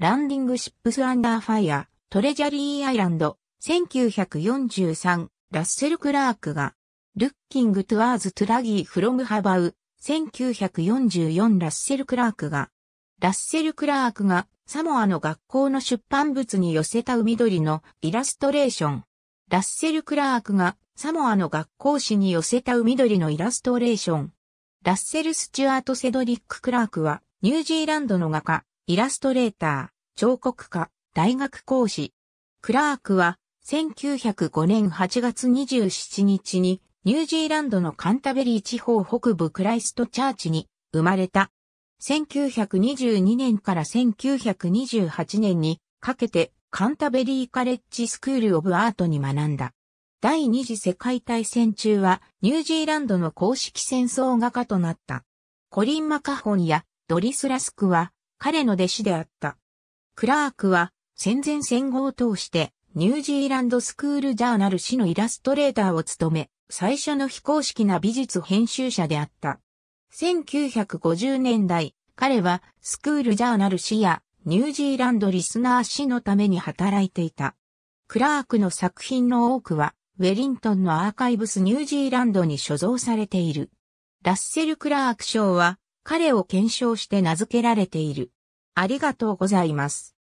ランディングシップスアンダーファイア、トレジャリーアイランド、1943、ラッセル・クラークが、ルッキング・トゥアーズ・トゥラギー・フロム・ハバウ、1944ラッセル・クラークが、ラッセル・クラークが、サモアの学校の出版物に寄せた海鳥のイラストレーション。ラッセル・クラークが、サモアの学校誌に寄せた海鳥のイラストレーション。ラッセル・スチュアート・セドリック・クラークは、ニュージーランドの画家、イラストレーター、彫刻家、大学講師。クラークは、1905年8月27日に、ニュージーランドのカンタベリー地方北部クライストチャーチに生まれた。1922年から1928年にかけてカンタベリーカレッジスクールオブアートに学んだ。第二次世界大戦中はニュージーランドの公式戦争画家となった。コリン・マカホンやドリスラスクは彼の弟子であった。クラークは戦前戦後を通してニュージーランドスクールジャーナル誌のイラストレーターを務め、最初の非公式な美術編集者であった。1950年代、彼はスクールジャーナル誌やニュージーランドリスナー誌のために働いていた。クラークの作品の多くは、ウェリントンのアーカイブスニュージーランドに所蔵されている。ラッセル・クラーク賞は、彼を検証して名付けられている。ありがとうございます。